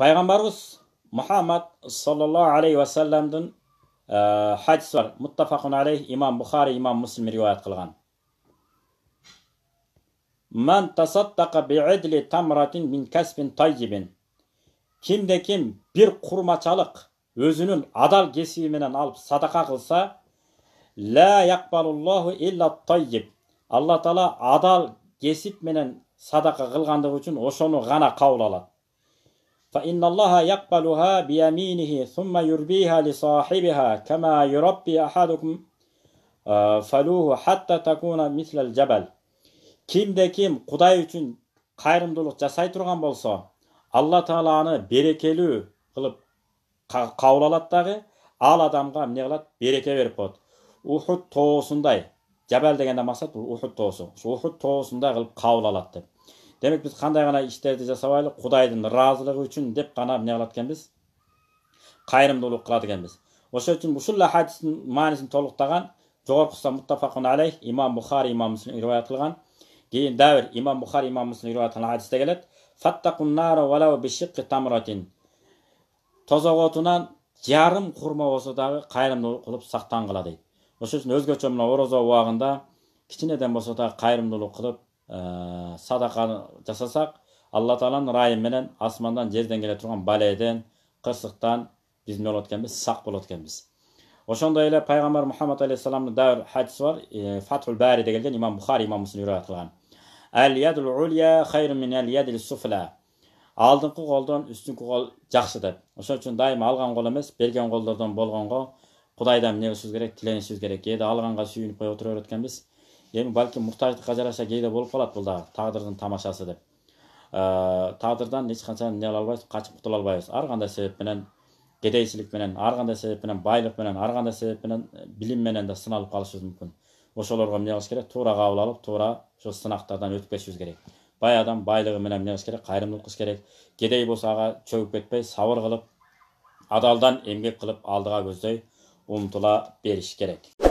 пайғамбарымыз мұхаммад саллаллаху алейхи уассаламдың ә, хадис бар муттафақун алейх имам бұхари имам муслим риуаят қылған мән тасаддақа би'идли тамратин мин кәсбин тайибин кімде кім бір құрмачалық өзінің адал кесібіменен алып садақа қылса ла яқбалуллаху илля тайиб алла тағала адал кесіп менен садақа қылғандығы үшін ошоны ғана қабыл алады فإن الله يقبلها بيمينه ثم يربيها لصاحبها كما يربي أحدكم فلوه حتى تكون مثل الجبل кимде ким құдай үшін қайырымдылық жасай тұрған болса алла тағаланы берекелі қылып қабыл алады дағы ал адамға не қылады береке беріп қояды ухуд тоғысындай жабәл дегенде мақсат ухуд тоғысы ухуд тоғысындай қылып қабыл алады деп демек біз қандай ғана іштерді жасап құдайдың разылығы үшін деп қана не қылады екенбіз қайырымдылық қылады екенбіз ошон үчүн ушул ахадистин маанисин толуктаган жогоркусу муттафакун алейх имам бухари имам муслим риwayat кылган кийин бир имам бухари имам муслим риwayat кылган хадисте келет фаттакун нара тамратин жарым курма болсо дагы кайрымдуулук кылып сактангыла дейт ошон үчүн өзгөчө мына орозо убагында кичинеден болсо дагы кайрымдуулук кылып ә, садақаны жасасақ алла тағаланың райыменен асмандан жерден келе тұрған бәледен қырсықтан біз не болады екенбіз сақ болады екенбіз ошондой эле пайгамбар мухаммад алейхисаламдын бир хадиси бар э, фатхул бариде келген имам бухари имам муслим риаят кылган әл ядул улья мин әл ядил суфля қолдан қол жакшы деп ошон үчүн дайыма алган кол эмес берген колдордон болгонго кудайдан эмне сөз керек тиленишибиз керек кээде алганга сүйүнүп кое отура берет экенбиз эми балким муктаждыкка жараша кээде болуп калат бул дагы тагдырдын тамашасы деп ә, тагдырдан эч качан эмне кыла албайбыз качып кутула албайбыз ар кандай себеп менен кедейчилик менен ар кандай себеп менен байлык менен ар кандай себеп менен ә, билим менен да сыналып калышыбыз мүмкүн ошолорго эмне кылыш керек туура кабыл алып туура ошол сынактардан өтүп кетишибиз керек бай адам байлыгы менен эмне кылыш керек кайрымдуулук кылыш керек кедей болсо ага чөгүп кетпей сабыр кылып адалдан эмгек кылып алдыга көздөй умтула бериш керек